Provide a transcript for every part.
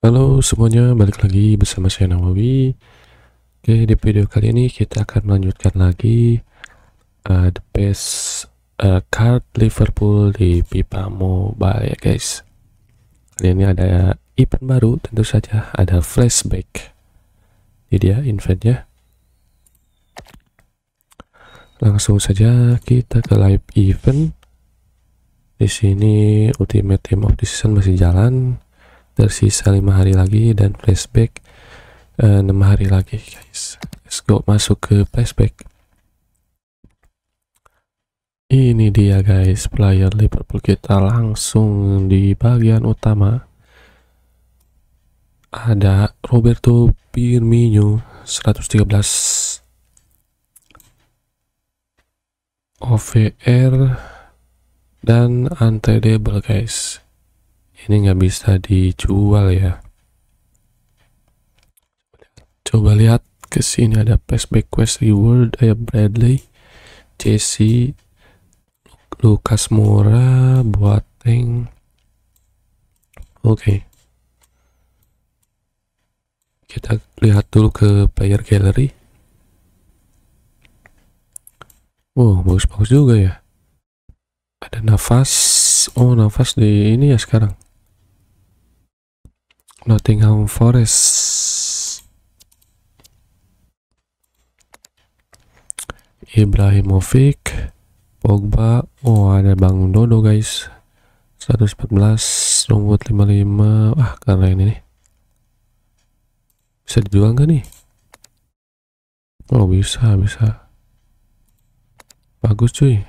Halo semuanya, balik lagi bersama saya Nawawi Oke, di video kali ini kita akan melanjutkan lagi uh, The Best uh, Card Liverpool di pipa Mobile ya guys Kali ini ada event baru, tentu saja ada flashback Ini dia eventnya Langsung saja kita ke live event di sini Ultimate Team of the Season masih jalan tersisa lima hari lagi dan flashback eh, enam hari lagi guys let's go masuk ke flashback ini dia guys player Liverpool kita langsung di bagian utama ada Roberto Firmino 113 OVR dan Antedable guys ini nggak bisa dijual ya coba lihat ke sini ada flashback quest reward ada Bradley Jesse Lukas Mora Boateng oke okay. kita lihat dulu ke player gallery Wow, oh, bagus-bagus juga ya. Ada nafas. Oh, nafas di ini ya sekarang. Nottingham Forest Ibrahimovic Pogba oh ada Bang Dodo guys 114 rumput 55 ah karena ini nih bisa dijual gak nih oh bisa bisa bagus cuy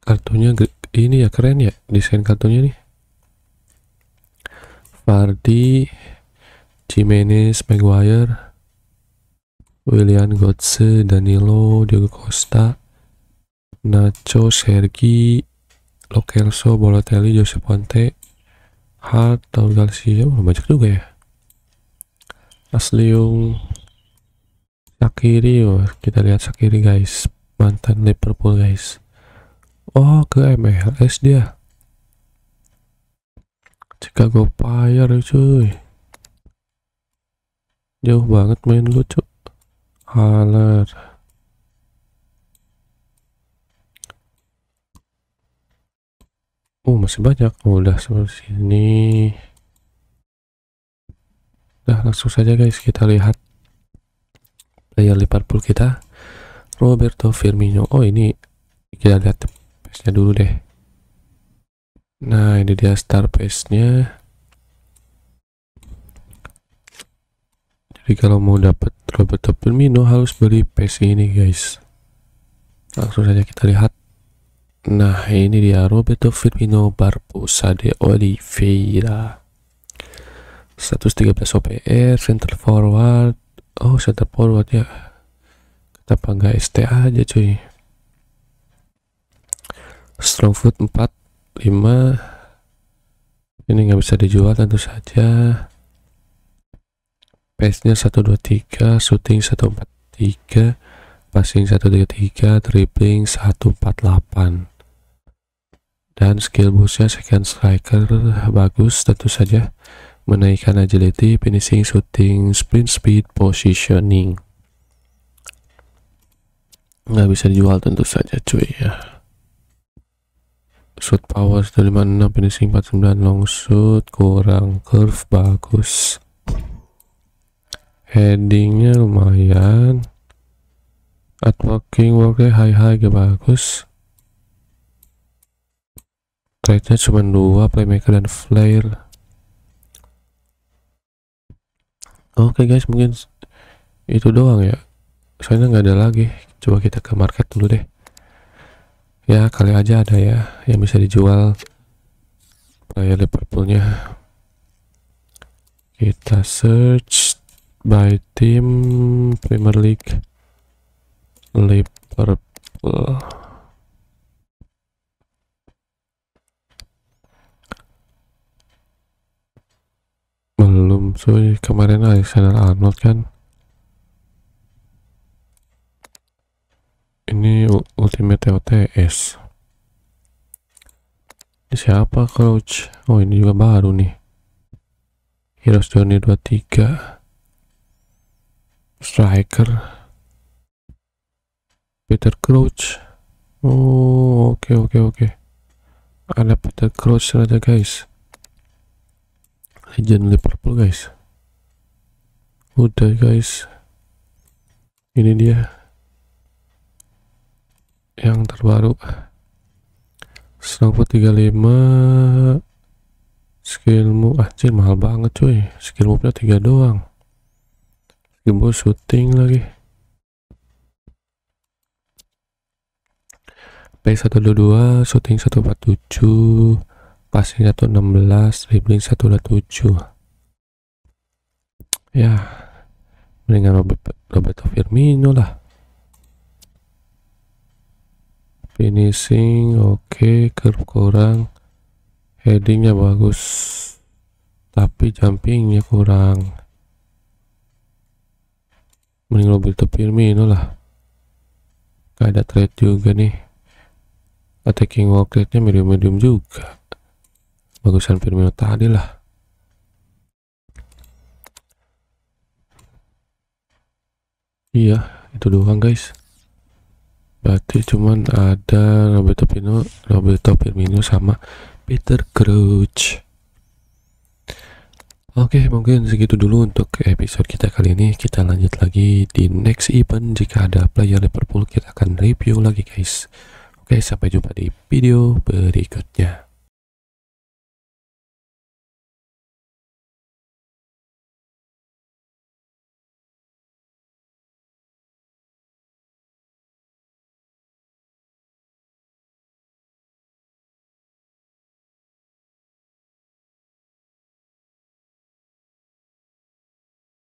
kartunya ini ya keren ya desain kartunya nih Vardy, Jimenez, Maguire, William Godse, Danilo, Diego Costa, Nacho, Sergi, Lokelso, Bolotelli, Jose Ponte, Hart, Tau Garcia, belum oh, banyak juga ya. Asliung, Sakiri, oh, kita lihat Sakiri guys, mantan Liverpool guys. Oh ke MLS dia. Jika gue Fire cuy jauh banget main lu cuy halar Oh masih banyak oh, udah sebelah sini udah langsung saja guys kita lihat player Liverpool kita Roberto Firmino oh ini kita lihat pace dulu deh Nah, ini dia star base-nya. Jadi kalau mau dapat robot Dr. Mino harus beli base ini, guys. Langsung saja kita lihat. Nah, ini dia Roberto Firmino Barbosa de Oliveira. 113 OPR, center forward. Oh, center forward ya. Kenapa nggak STA aja cuy? Strong foot 4, 5 ini nggak bisa dijual tentu saja pace nya 123 shooting 143 passing 133 dribbling 148 dan skill boost nya second striker bagus tentu saja menaikkan agility finishing shooting sprint speed positioning nggak bisa dijual tentu saja cuy ya shoot power 156 finishing 49 long shoot kurang curve bagus headingnya lumayan at working worknya high high gak bagus trade nya cuma dua playmaker dan flare oke okay guys mungkin itu doang ya soalnya nggak ada lagi coba kita ke market dulu deh ya kali aja ada ya yang bisa dijual player Liverpoolnya kita search by team Premier League Liverpool belum so kemarin Alexander Arnold kan ini ultimate OTS. ini siapa crouch oh ini juga baru nih Heroes Journey 23 Striker Peter Crouch oh oke okay, oke okay, oke okay. ada Peter Crouch saja guys Legend Liverpool guys udah guys ini dia yang terbaru Snowpot 35 skill move ah anjir mahal banget cuy skill move-nya 3 doang skill move shooting lagi P122 shooting 147 passing 116 dribbling 127 ya mendingan Roberto Firmino lah finishing oke okay, curve kurang headingnya bagus tapi jumpingnya kurang mending lo build minum lah gak ada trade juga nih attacking walk rate nya medium-medium juga bagusan Firmino tadi lah iya itu doang guys berarti cuman ada Roberto Firmino, Roberto Firmino sama Peter Crouch. Oke, okay, mungkin segitu dulu untuk episode kita kali ini. Kita lanjut lagi di next event jika ada player Liverpool kita akan review lagi guys. Oke, okay, sampai jumpa di video berikutnya.